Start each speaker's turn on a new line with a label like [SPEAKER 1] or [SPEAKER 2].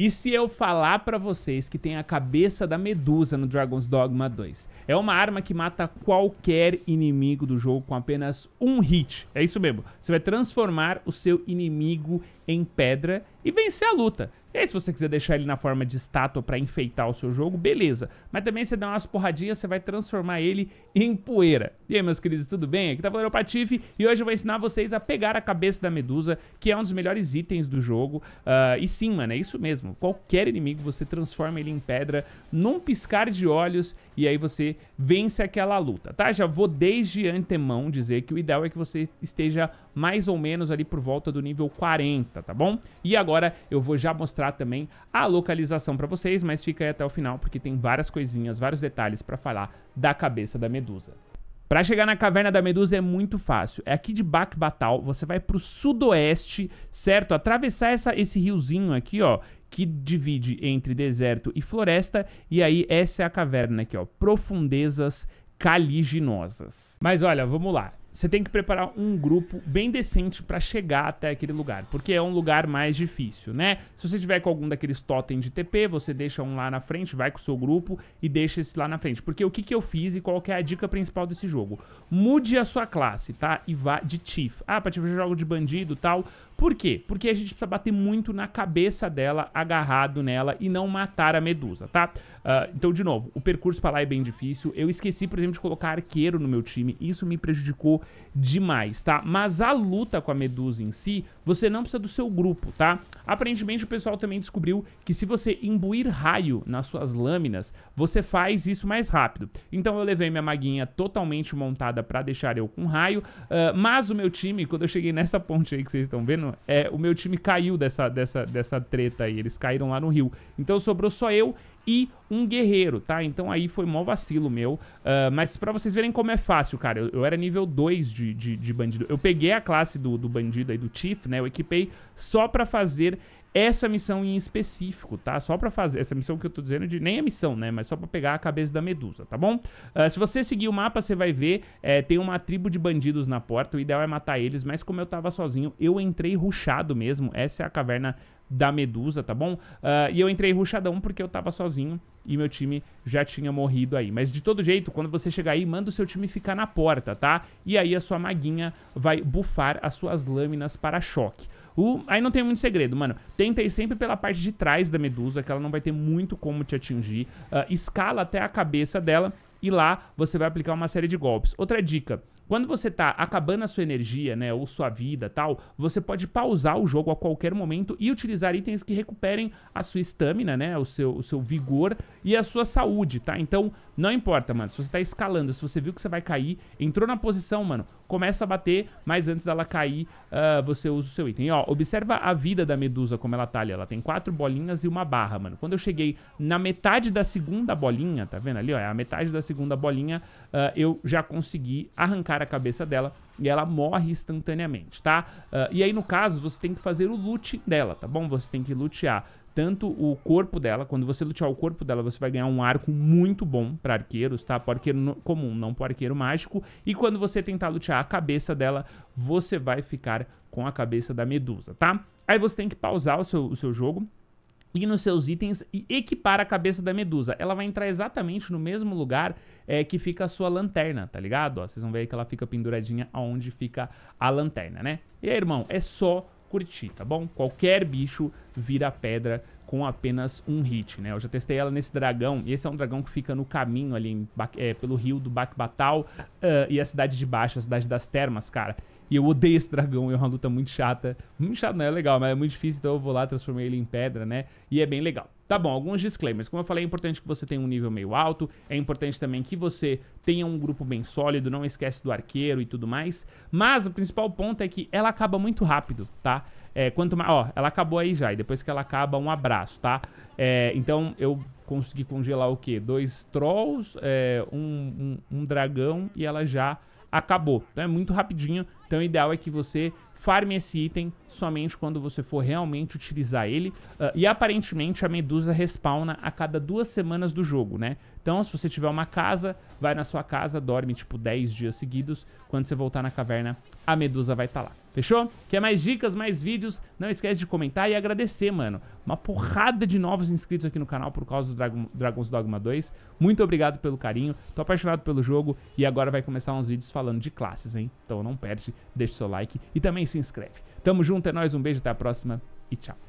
[SPEAKER 1] E se eu falar para vocês que tem a cabeça da Medusa no Dragon's Dogma 2? É uma arma que mata qualquer inimigo do jogo com apenas um hit. É isso mesmo. Você vai transformar o seu inimigo em pedra e vencer a luta. E aí, se você quiser deixar ele na forma de estátua para enfeitar o seu jogo, beleza. Mas também você der umas porradinhas, você vai transformar ele em poeira. E aí, meus queridos, tudo bem? Aqui tá o Patife e hoje eu vou ensinar vocês a pegar a cabeça da Medusa, que é um dos melhores itens do jogo. Uh, e sim, mano, é isso mesmo. Qualquer inimigo, você transforma ele em pedra num piscar de olhos e aí você vence aquela luta, tá? Já vou desde antemão dizer que o ideal é que você esteja mais ou menos ali por volta do nível 40, tá bom? E agora agora eu vou já mostrar também a localização para vocês, mas fica aí até o final porque tem várias coisinhas, vários detalhes para falar da cabeça da Medusa. Para chegar na Caverna da Medusa é muito fácil. É aqui de Bakbatal, você vai pro sudoeste, certo? Atravessar essa, esse riozinho aqui, ó, que divide entre deserto e floresta, e aí essa é a caverna aqui, ó, profundezas caliginosas. Mas olha, vamos lá você tem que preparar um grupo bem decente para chegar até aquele lugar, porque é um lugar mais difícil, né? Se você tiver com algum daqueles totem de TP, você deixa um lá na frente, vai com o seu grupo e deixa esse lá na frente. Porque o que, que eu fiz e qual que é a dica principal desse jogo? Mude a sua classe, tá? E vá de Chief. Ah, pra Tiff eu jogo de bandido e tal. Por quê? Porque a gente precisa bater muito na cabeça dela, agarrado nela e não matar a medusa, tá? Uh, então, de novo, o percurso pra lá é bem difícil. Eu esqueci, por exemplo, de colocar arqueiro no meu time. Isso me prejudicou demais, tá? Mas a luta com a medusa em si, você não precisa do seu grupo, tá? Aparentemente, o pessoal também descobriu que se você imbuir raio nas suas lâminas, você faz isso mais rápido. Então, eu levei minha maguinha totalmente montada pra deixar eu com raio. Uh, mas o meu time, quando eu cheguei nessa ponte aí que vocês estão vendo, ano, é, o meu time caiu dessa, dessa, dessa treta aí. Eles caíram lá no Rio. Então sobrou só eu e um guerreiro, tá? Então aí foi mó vacilo meu. Uh, mas para vocês verem como é fácil, cara, eu, eu era nível 2 de, de, de, bandido. Eu peguei a classe do, do bandido aí, do Chief, né? Eu equipei só para fazer essa missão em específico, tá? Só para fazer essa missão que eu tô dizendo de nem a é missão, né? Mas só para pegar a cabeça da medusa, tá bom? Uh, se você seguir o mapa, você vai ver é, tem uma tribo de bandidos na porta. O ideal é matar eles, mas como eu tava sozinho, eu entrei ruxado mesmo. Essa é a caverna da Medusa, tá bom? Uh, e eu entrei ruxadão porque eu tava sozinho e meu time já tinha morrido aí. Mas de todo jeito, quando você chegar aí, manda o seu time ficar na porta, tá? E aí a sua maguinha vai bufar as suas lâminas para choque. O, aí não tem muito segredo, mano. Tenta ir sempre pela parte de trás da medusa, que ela não vai ter muito como te atingir. Uh, escala até a cabeça dela e lá você vai aplicar uma série de golpes. Outra dica: quando você tá acabando a sua energia, né, ou sua vida, tal, você pode pausar o jogo a qualquer momento e utilizar itens que recuperem a sua estamina, né, o seu, o seu vigor e a sua saúde, tá? Então, não importa, mano, se você tá escalando, se você viu que você vai cair, entrou na posição, mano, começa a bater, mas antes dela cair, uh, você usa o seu item. E, ó, observa a vida da medusa como ela tá ali, ela tem quatro bolinhas e uma barra, mano. Quando eu cheguei na metade da segunda bolinha, tá vendo ali, ó, é a metade da segunda bolinha, uh, eu já consegui arrancar a cabeça dela e ela morre instantaneamente, tá? Uh, e aí, no caso, você tem que fazer o loot dela, tá bom? Você tem que lutear tanto o corpo dela, quando você lutear o corpo dela, você vai ganhar um arco muito bom para arqueiros, tá? Para arqueiro no, comum, não para arqueiro mágico. E quando você tentar lutear a cabeça dela, você vai ficar com a cabeça da medusa, tá? Aí você tem que pausar o seu, o seu jogo, e nos seus itens e equipar a cabeça da medusa. Ela vai entrar exatamente no mesmo lugar é, que fica a sua lanterna, tá ligado? Ó, vocês vão ver que ela fica penduradinha aonde fica a lanterna, né? E aí, irmão, é só curtir, tá bom? Qualquer bicho vira pedra com apenas um hit, né? Eu já testei ela nesse dragão, e esse é um dragão que fica no caminho ali em, é, pelo rio do Bakbatal uh, ah, e a cidade de baixo, a cidade das termas, cara. E eu odeio esse dragão, é uma luta muito chata. Muito chata, não é legal, mas é muito difícil, então eu vou lá, transformei ele em pedra, né? E é bem legal. Tá bom, alguns disclaimers. Como eu falei, é importante que você tenha um nível meio alto, é importante também que você tenha um grupo bem sólido, não esquece do arqueiro e tudo mais. Mas o principal ponto é que ela acaba muito rápido, tá? É, quanto mais, ó, ela acabou aí já, e depois que ela acaba, um abraço, tá? É, então eu consegui congelar o quê? Dois trolls, é, um, um, um dragão e ela já acabou. Então é muito rapidinho. Então o ideal é que você Farme esse item somente quando você for realmente utilizar ele. Uh, e aparentemente a medusa respawna a cada duas semanas do jogo, né? Então se você tiver uma casa, vai na sua casa, dorme tipo 10 dias seguidos. Quando você voltar na caverna, a medusa vai estar tá lá. Fechou? Quer mais dicas, mais vídeos? Não esquece de comentar e agradecer, mano. Uma porrada de novos inscritos aqui no canal por causa do Dragon, Dragon's Dogma 2. Muito obrigado pelo carinho, tô apaixonado pelo jogo e agora vai começar uns vídeos falando de classes, hein? Então não perde, deixa o seu like e também se inscreve. Tamo junto, é nóis, um beijo, até a próxima e tchau.